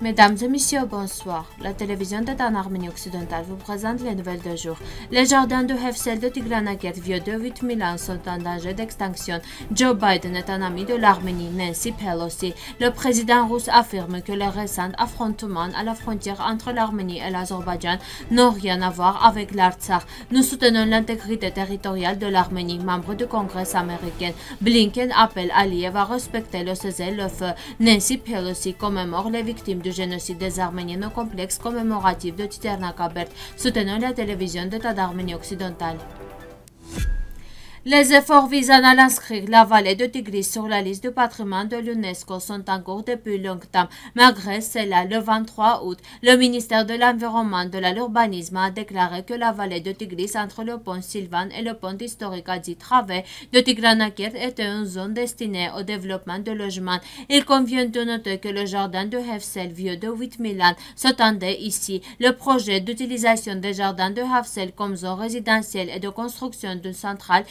Mesdames et messieurs, bonsoir. La télévision de en Arménie occidentale vous présente les nouvelles de jour. Les jardins de Hefsel de Tiglanaket, vieux de 8000 ans, sont en danger d'extinction. Joe Biden est un ami de l'Arménie, Nancy Pelosi. Le président russe affirme que les récents affrontements à la frontière entre l'Arménie et l'Azerbaïdjan n'ont rien à voir avec l'Artsakh. Nous soutenons l'intégrité territoriale de l'Arménie, membre du Congrès américain. Blinken appelle Aliyev à respecter le cessez-le-feu. Nancy Pelosi commémore les victimes de du génocide des Arméniens au complexe commémoratif de titerna soutenant la télévision d'État d'Arménie occidentale. Les efforts visant à l'inscrire la vallée de Tigris sur la liste du patrimoine de l'UNESCO sont en cours depuis longtemps. Malgré cela, le 23 août, le ministère de l'Environnement de l'Urbanisme a déclaré que la vallée de Tigris entre le pont Sylvan et le pont historique Adi dit de Tigranakert était une zone destinée au développement de logements. Il convient de noter que le jardin de Hefsel, vieux de 8000 ans, s'attendait ici. Le projet d'utilisation des jardins de Hefsel comme zone résidentielle et de construction d'une centrale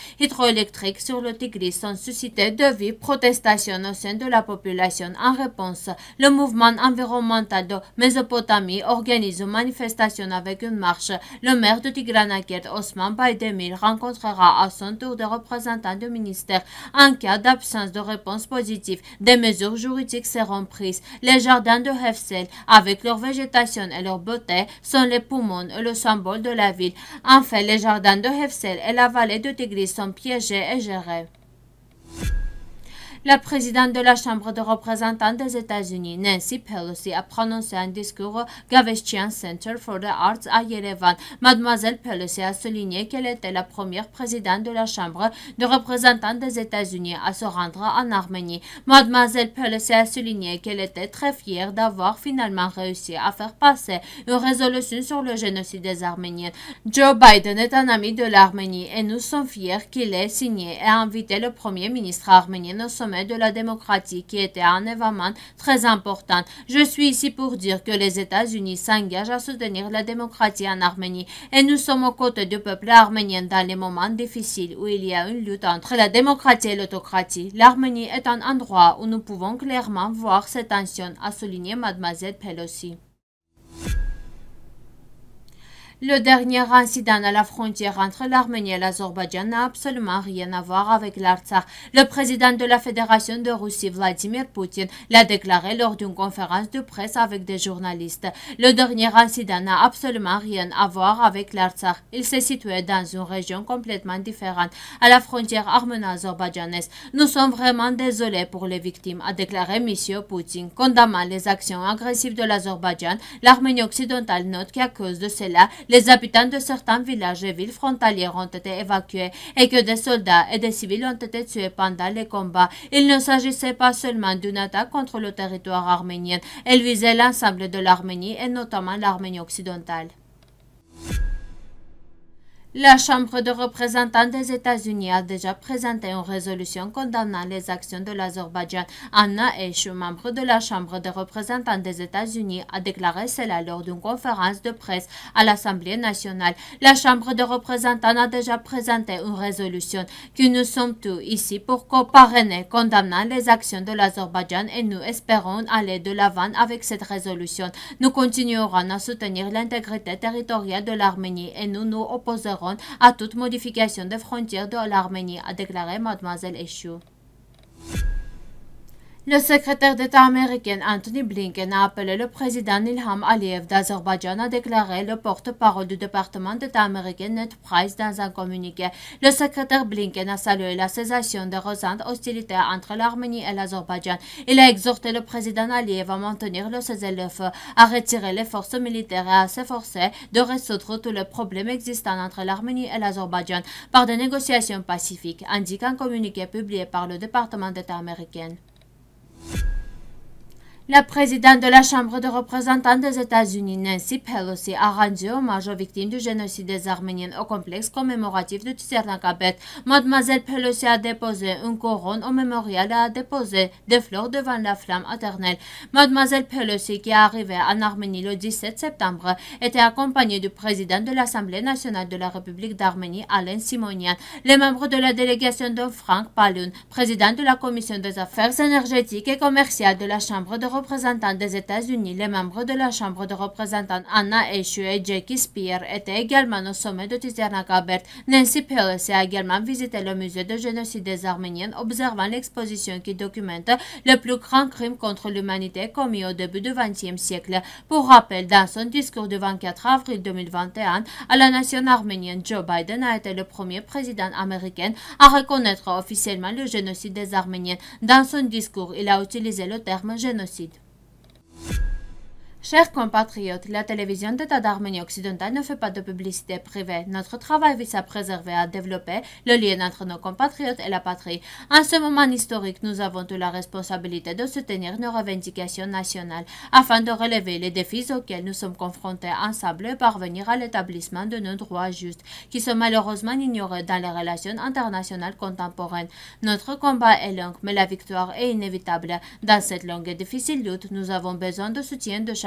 électriques sur le Tigris sont suscités de vives protestations au sein de la population. En réponse, le mouvement environnemental de Mésopotamie organise une manifestation avec une marche. Le maire de Tigranakert, Osman Baydemir, rencontrera à son tour des représentants du ministère. En cas d'absence de réponse positive, des mesures juridiques seront prises. Les jardins de Hefsel, avec leur végétation et leur beauté, sont les poumons et le symbole de la ville. En fait, les jardins de Hefsel et la vallée de Tigris sont Piégés et gérés. La présidente de la Chambre de représentants des États-Unis, Nancy Pelosi, a prononcé un discours au Gavestian Center for the Arts à Yerevan. Mademoiselle Pelosi a souligné qu'elle était la première présidente de la Chambre de représentants des États-Unis à se rendre en Arménie. Mademoiselle Pelosi a souligné qu'elle était très fière d'avoir finalement réussi à faire passer une résolution sur le génocide des Arméniens. Joe Biden est un ami de l'Arménie et nous sommes fiers qu'il ait signé et invité le premier ministre arménien au sommet de la démocratie qui était un événement très importante. Je suis ici pour dire que les États-Unis s'engagent à soutenir la démocratie en Arménie et nous sommes aux côtés du peuple arménien dans les moments difficiles où il y a une lutte entre la démocratie et l'autocratie. L'Arménie est un endroit où nous pouvons clairement voir cette tensions, a souligné mademoiselle Pelosi. Le dernier incident à la frontière entre l'Arménie et l'Azerbaïdjan n'a absolument rien à voir avec l'Artsakh. Le président de la Fédération de Russie, Vladimir Poutine, l'a déclaré lors d'une conférence de presse avec des journalistes. Le dernier incident n'a absolument rien à voir avec l'Artsakh. Il s'est situé dans une région complètement différente, à la frontière arméno-azerbaïdjanaise. Nous sommes vraiment désolés pour les victimes, a déclaré M. Poutine, condamnant les actions agressives de l'Azerbaïdjan. L'Arménie occidentale note qu'à cause de cela, les habitants de certains villages et villes frontalières ont été évacués et que des soldats et des civils ont été tués pendant les combats. Il ne s'agissait pas seulement d'une attaque contre le territoire arménien, elle visait l'ensemble de l'Arménie et notamment l'Arménie occidentale. La Chambre des représentants des États-Unis a déjà présenté une résolution condamnant les actions de l'Azerbaïdjan. Anna Esch, membre de la Chambre des représentants des États-Unis, a déclaré cela lors d'une conférence de presse à l'Assemblée nationale. La Chambre des représentants a déjà présenté une résolution que nous sommes tous ici pour co-parrainer, condamnant les actions de l'Azerbaïdjan et nous espérons aller de l'avant avec cette résolution. Nous continuerons à soutenir l'intégrité territoriale de l'Arménie et nous nous opposerons à toute modification des frontières de l'Arménie, a déclaré mademoiselle Echou. Le secrétaire d'État américain Anthony Blinken a appelé le président Ilham Aliyev d'Azerbaïdjan à déclarer le porte-parole du département d'État américain Ned Price dans un communiqué. Le secrétaire Blinken a salué la cessation des récentes hostilités entre l'Arménie et l'Azerbaïdjan. Il a exhorté le président Aliyev à maintenir le cessez-le-feu, à retirer les forces militaires et à s'efforcer de résoudre tous les problèmes existants entre l'Arménie et l'Azerbaïdjan par des négociations pacifiques, indique un communiqué publié par le département d'État américain. La présidente de la Chambre de représentants des États-Unis, Nancy Pelosi, a rendu hommage aux victimes du génocide des Arméniennes au complexe commémoratif de Tsernakabet. Mademoiselle Pelosi a déposé une couronne au mémorial et a déposé des fleurs devant la flamme éternelle. Mademoiselle Pelosi, qui est arrivée en Arménie le 17 septembre, était accompagnée du président de l'Assemblée nationale de la République d'Arménie, Alain Simonian, les membres de la délégation de Frank Palun, président de la Commission des affaires énergétiques et commerciales de la Chambre de représentants représentants des États-Unis, les membres de la Chambre de représentants Anna Eshu et Jackie Spear étaient également au sommet de tiziana Nancy Pelosi a également visité le musée de génocide des Arméniens, observant l'exposition qui documente le plus grand crime contre l'humanité commis au début du XXe siècle. Pour rappel, dans son discours du 24 avril 2021 à la nation arménienne, Joe Biden a été le premier président américain à reconnaître officiellement le génocide des Arméniens. Dans son discours, il a utilisé le terme génocide. Chers compatriotes, la télévision d'État d'Arménie occidentale ne fait pas de publicité privée. Notre travail vise à préserver et à développer le lien entre nos compatriotes et la patrie. En ce moment historique, nous avons toute la responsabilité de soutenir nos revendications nationales afin de relever les défis auxquels nous sommes confrontés ensemble et parvenir à l'établissement de nos droits justes, qui sont malheureusement ignorés dans les relations internationales contemporaines. Notre combat est long, mais la victoire est inévitable. Dans cette longue et difficile lutte, nous avons besoin de soutien de chaque